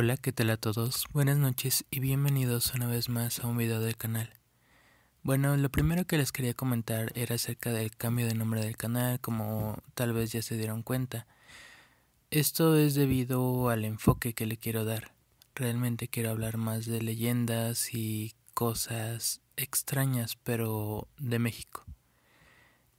Hola, ¿qué tal a todos? Buenas noches y bienvenidos una vez más a un video del canal. Bueno, lo primero que les quería comentar era acerca del cambio de nombre del canal, como tal vez ya se dieron cuenta. Esto es debido al enfoque que le quiero dar. Realmente quiero hablar más de leyendas y cosas extrañas, pero de México.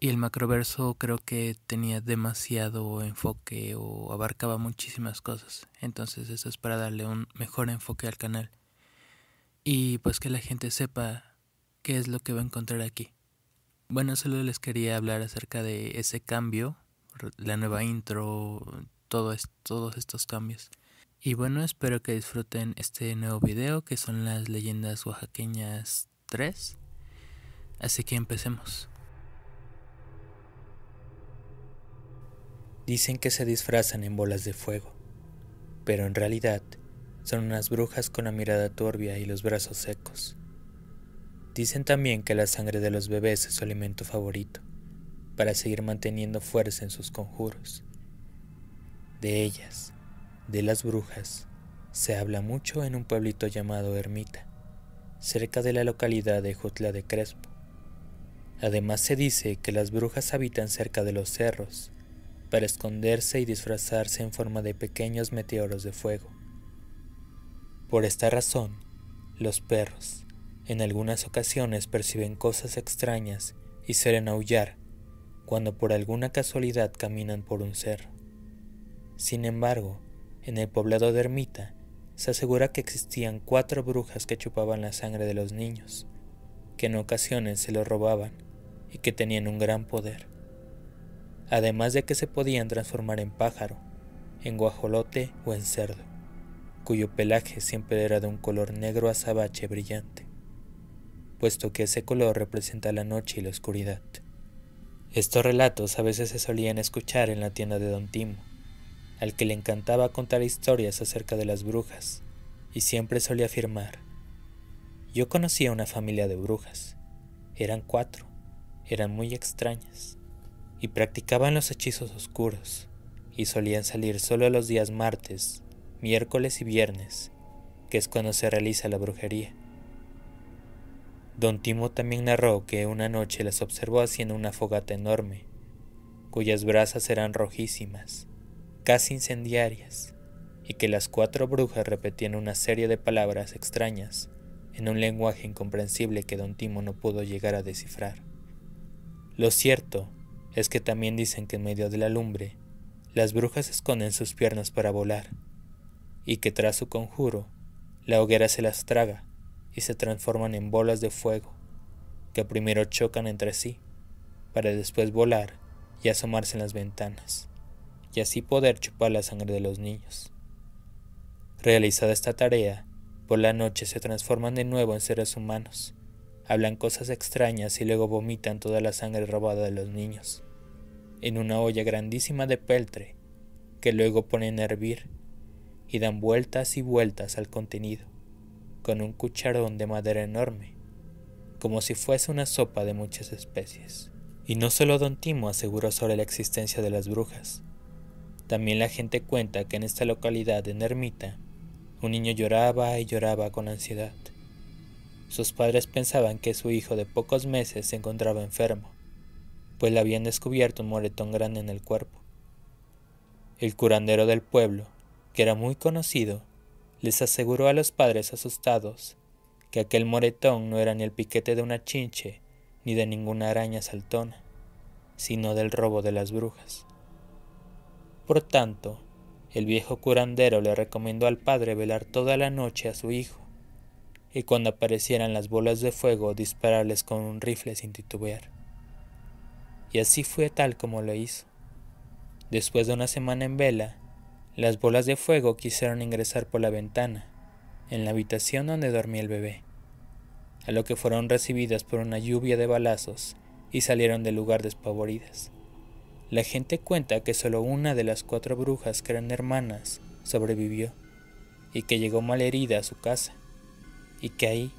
Y el macroverso creo que tenía demasiado enfoque o abarcaba muchísimas cosas. Entonces eso es para darle un mejor enfoque al canal. Y pues que la gente sepa qué es lo que va a encontrar aquí. Bueno, solo les quería hablar acerca de ese cambio, la nueva intro, todos estos cambios. Y bueno, espero que disfruten este nuevo video que son las leyendas oaxaqueñas 3. Así que empecemos. Dicen que se disfrazan en bolas de fuego, pero en realidad son unas brujas con la mirada turbia y los brazos secos. Dicen también que la sangre de los bebés es su alimento favorito, para seguir manteniendo fuerza en sus conjuros. De ellas, de las brujas, se habla mucho en un pueblito llamado Ermita, cerca de la localidad de Jutla de Crespo. Además se dice que las brujas habitan cerca de los cerros para esconderse y disfrazarse en forma de pequeños meteoros de fuego. Por esta razón, los perros en algunas ocasiones perciben cosas extrañas y suelen aullar cuando por alguna casualidad caminan por un cerro. Sin embargo, en el poblado de Ermita se asegura que existían cuatro brujas que chupaban la sangre de los niños, que en ocasiones se los robaban y que tenían un gran poder además de que se podían transformar en pájaro, en guajolote o en cerdo, cuyo pelaje siempre era de un color negro azabache brillante, puesto que ese color representa la noche y la oscuridad. Estos relatos a veces se solían escuchar en la tienda de Don Timo, al que le encantaba contar historias acerca de las brujas, y siempre solía afirmar, yo conocía una familia de brujas, eran cuatro, eran muy extrañas y practicaban los hechizos oscuros, y solían salir solo los días martes, miércoles y viernes, que es cuando se realiza la brujería. Don Timo también narró que una noche las observó haciendo una fogata enorme, cuyas brasas eran rojísimas, casi incendiarias, y que las cuatro brujas repetían una serie de palabras extrañas en un lenguaje incomprensible que don Timo no pudo llegar a descifrar. Lo cierto es que también dicen que en medio de la lumbre, las brujas esconden sus piernas para volar, y que tras su conjuro, la hoguera se las traga y se transforman en bolas de fuego, que primero chocan entre sí, para después volar y asomarse en las ventanas, y así poder chupar la sangre de los niños. Realizada esta tarea, por la noche se transforman de nuevo en seres humanos, hablan cosas extrañas y luego vomitan toda la sangre robada de los niños en una olla grandísima de peltre, que luego ponen a hervir y dan vueltas y vueltas al contenido, con un cucharón de madera enorme, como si fuese una sopa de muchas especies. Y no solo Don Timo aseguró sobre la existencia de las brujas, también la gente cuenta que en esta localidad en Ermita, un niño lloraba y lloraba con ansiedad. Sus padres pensaban que su hijo de pocos meses se encontraba enfermo, pues le habían descubierto un moretón grande en el cuerpo. El curandero del pueblo, que era muy conocido, les aseguró a los padres asustados que aquel moretón no era ni el piquete de una chinche ni de ninguna araña saltona, sino del robo de las brujas. Por tanto, el viejo curandero le recomendó al padre velar toda la noche a su hijo, y cuando aparecieran las bolas de fuego dispararles con un rifle sin titubear y así fue tal como lo hizo. Después de una semana en vela, las bolas de fuego quisieron ingresar por la ventana, en la habitación donde dormía el bebé, a lo que fueron recibidas por una lluvia de balazos y salieron del lugar despavoridas. La gente cuenta que solo una de las cuatro brujas que eran hermanas sobrevivió y que llegó malherida a su casa, y que ahí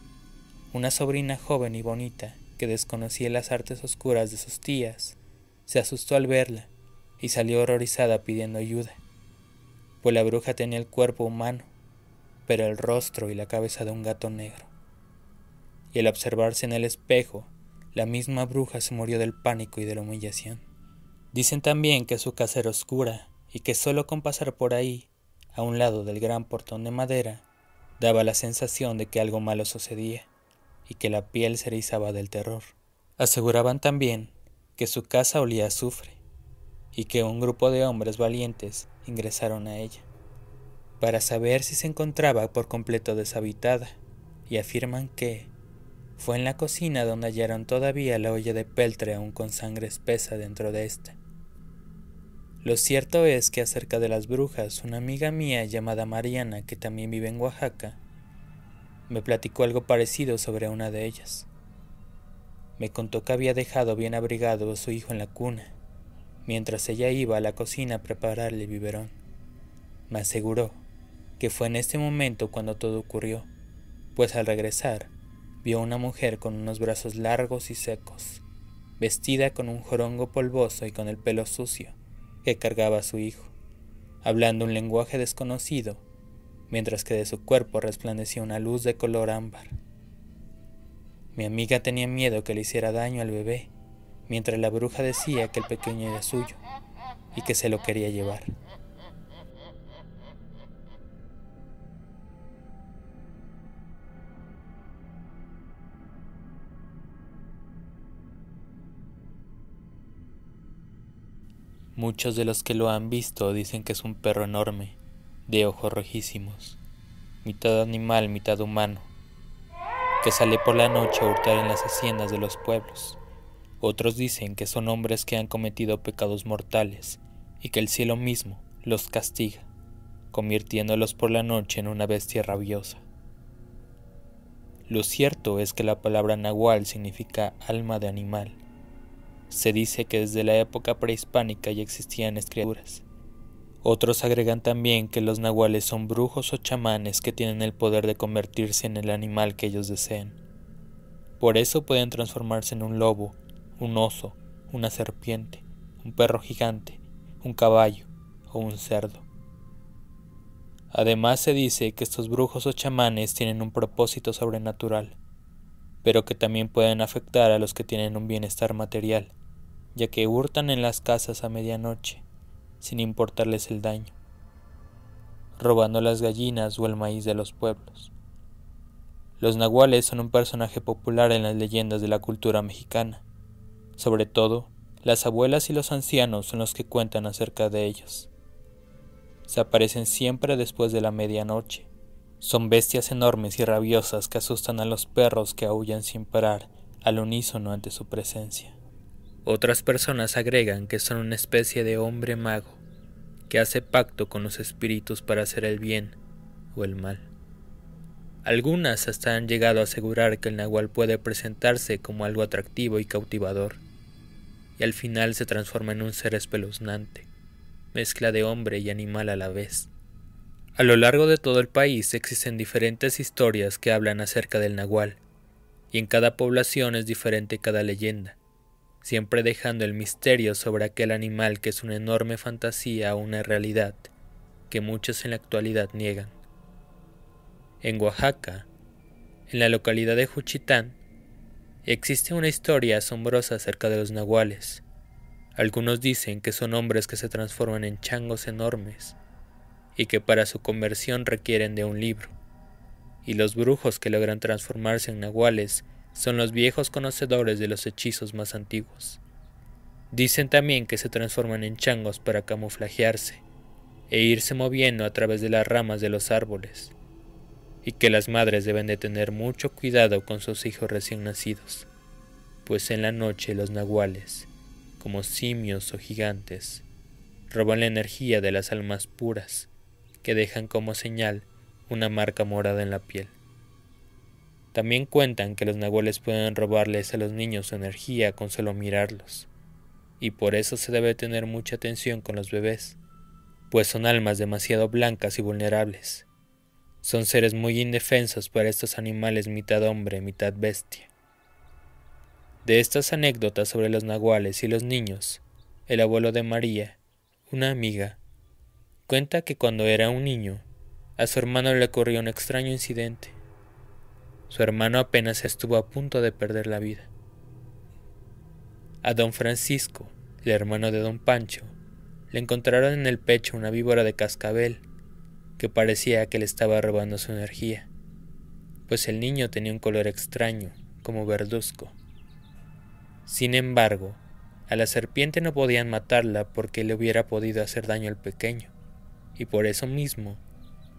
una sobrina joven y bonita que desconocía las artes oscuras de sus tías, se asustó al verla y salió horrorizada pidiendo ayuda, pues la bruja tenía el cuerpo humano, pero el rostro y la cabeza de un gato negro. Y al observarse en el espejo, la misma bruja se murió del pánico y de la humillación. Dicen también que su casa era oscura y que solo con pasar por ahí, a un lado del gran portón de madera, daba la sensación de que algo malo sucedía y que la piel se erizaba del terror. Aseguraban también que su casa olía a azufre y que un grupo de hombres valientes ingresaron a ella para saber si se encontraba por completo deshabitada y afirman que fue en la cocina donde hallaron todavía la olla de peltre aún con sangre espesa dentro de ésta. Lo cierto es que acerca de las brujas, una amiga mía llamada Mariana, que también vive en Oaxaca, me platicó algo parecido sobre una de ellas. Me contó que había dejado bien abrigado a su hijo en la cuna, mientras ella iba a la cocina a prepararle el biberón. Me aseguró que fue en este momento cuando todo ocurrió, pues al regresar vio a una mujer con unos brazos largos y secos, vestida con un jorongo polvoso y con el pelo sucio, que cargaba a su hijo, hablando un lenguaje desconocido mientras que de su cuerpo resplandecía una luz de color ámbar. Mi amiga tenía miedo que le hiciera daño al bebé, mientras la bruja decía que el pequeño era suyo y que se lo quería llevar. Muchos de los que lo han visto dicen que es un perro enorme, de ojos rojísimos, mitad animal, mitad humano, que sale por la noche a hurtar en las haciendas de los pueblos. Otros dicen que son hombres que han cometido pecados mortales y que el cielo mismo los castiga, convirtiéndolos por la noche en una bestia rabiosa. Lo cierto es que la palabra nahual significa alma de animal. Se dice que desde la época prehispánica ya existían escrituras otros agregan también que los nahuales son brujos o chamanes que tienen el poder de convertirse en el animal que ellos deseen. Por eso pueden transformarse en un lobo, un oso, una serpiente, un perro gigante, un caballo o un cerdo. Además se dice que estos brujos o chamanes tienen un propósito sobrenatural, pero que también pueden afectar a los que tienen un bienestar material, ya que hurtan en las casas a medianoche sin importarles el daño, robando las gallinas o el maíz de los pueblos. Los nahuales son un personaje popular en las leyendas de la cultura mexicana, sobre todo las abuelas y los ancianos son los que cuentan acerca de ellos. Se aparecen siempre después de la medianoche. Son bestias enormes y rabiosas que asustan a los perros que aullan sin parar al unísono ante su presencia. Otras personas agregan que son una especie de hombre mago que hace pacto con los espíritus para hacer el bien o el mal. Algunas hasta han llegado a asegurar que el nahual puede presentarse como algo atractivo y cautivador, y al final se transforma en un ser espeluznante, mezcla de hombre y animal a la vez. A lo largo de todo el país existen diferentes historias que hablan acerca del nahual, y en cada población es diferente cada leyenda siempre dejando el misterio sobre aquel animal que es una enorme fantasía o una realidad que muchos en la actualidad niegan. En Oaxaca, en la localidad de Juchitán, existe una historia asombrosa acerca de los nahuales. Algunos dicen que son hombres que se transforman en changos enormes y que para su conversión requieren de un libro, y los brujos que logran transformarse en nahuales son los viejos conocedores de los hechizos más antiguos. Dicen también que se transforman en changos para camuflajearse e irse moviendo a través de las ramas de los árboles, y que las madres deben de tener mucho cuidado con sus hijos recién nacidos, pues en la noche los nahuales, como simios o gigantes, roban la energía de las almas puras, que dejan como señal una marca morada en la piel. También cuentan que los nahuales pueden robarles a los niños su energía con solo mirarlos, y por eso se debe tener mucha atención con los bebés, pues son almas demasiado blancas y vulnerables. Son seres muy indefensos para estos animales mitad hombre, mitad bestia. De estas anécdotas sobre los nahuales y los niños, el abuelo de María, una amiga, cuenta que cuando era un niño, a su hermano le ocurrió un extraño incidente. Su hermano apenas estuvo a punto de perder la vida. A don Francisco, el hermano de don Pancho, le encontraron en el pecho una víbora de cascabel que parecía que le estaba robando su energía, pues el niño tenía un color extraño, como verduzco. Sin embargo, a la serpiente no podían matarla porque le hubiera podido hacer daño al pequeño, y por eso mismo,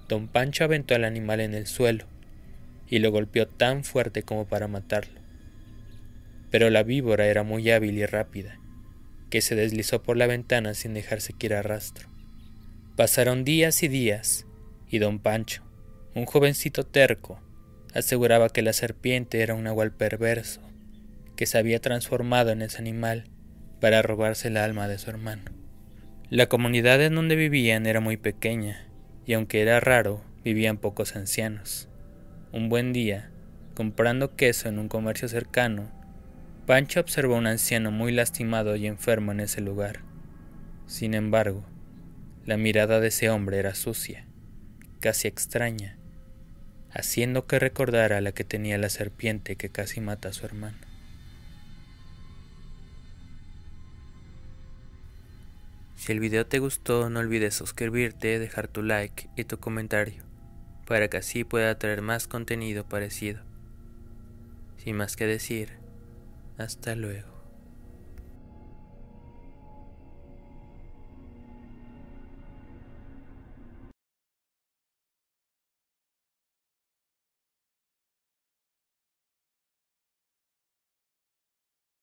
don Pancho aventó al animal en el suelo y lo golpeó tan fuerte como para matarlo. Pero la víbora era muy hábil y rápida, que se deslizó por la ventana sin dejar siquiera rastro. Pasaron días y días, y don Pancho, un jovencito terco, aseguraba que la serpiente era un agual perverso, que se había transformado en ese animal para robarse el alma de su hermano. La comunidad en donde vivían era muy pequeña, y aunque era raro, vivían pocos ancianos. Un buen día, comprando queso en un comercio cercano, Pancho observó a un anciano muy lastimado y enfermo en ese lugar. Sin embargo, la mirada de ese hombre era sucia, casi extraña, haciendo que recordara la que tenía la serpiente que casi mata a su hermano. Si el video te gustó, no olvides suscribirte, dejar tu like y tu comentario para que así pueda traer más contenido parecido. Sin más que decir, hasta luego.